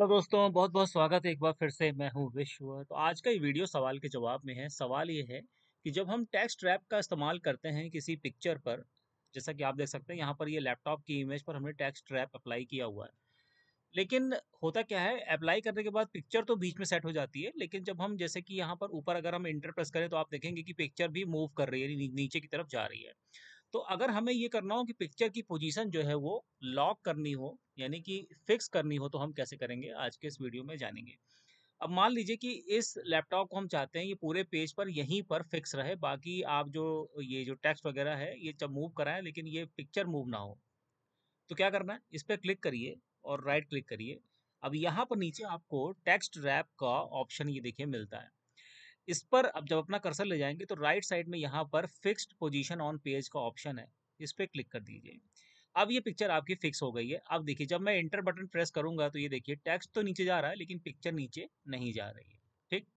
hello दोस्तों बहुत बहुत स्वागत है एक बार फिर से मैं हूँ विश्व तो आज का ये वीडियो सवाल के जवाब में है सवाल ये है कि जब हम टेक्स्ट रैप का इस्तेमाल करते हैं किसी पिक्चर पर जैसा कि आप देख सकते हैं यहाँ पर ये लैपटॉप की इमेज पर हमने टेक्स्ट रैप अप्लाई किया हुआ है लेकिन होता क्या है अप्लाई करने के बाद पिक्चर तो बीच में सेट हो जाती है लेकिन जब हम जैसे कि यहाँ पर ऊपर अगर हम इंटर प्रेस करें तो आप देखेंगे कि पिक्चर भी मूव कर रही है नीचे की तरफ जा रही है तो अगर हमें ये करना हो कि पिक्चर की पोजीशन जो है वो लॉक करनी हो यानी कि फिक्स करनी हो तो हम कैसे करेंगे आज के इस वीडियो में जानेंगे अब मान लीजिए कि इस लैपटॉप को हम चाहते हैं ये पूरे पेज पर यहीं पर फिक्स रहे बाकी आप जो ये जो टेक्स्ट वगैरह है ये जब मूव कराएं लेकिन ये पिक्चर मूव ना हो तो क्या करना है इस पर क्लिक करिए और राइट क्लिक करिए अब यहाँ पर नीचे आपको टेक्स्ट रैप का ऑप्शन ये देखिए मिलता है इस पर अब जब अपना कर्सर ले जाएंगे तो राइट साइड में यहाँ पर फिक्स्ड पोजीशन ऑन पेज का ऑप्शन है इस पर क्लिक कर दीजिए अब ये पिक्चर आपकी फिक्स हो गई है अब देखिए जब मैं इंटर बटन प्रेस करूंगा तो ये देखिए टेक्स्ट तो नीचे जा रहा है लेकिन पिक्चर नीचे नहीं जा रही है ठीक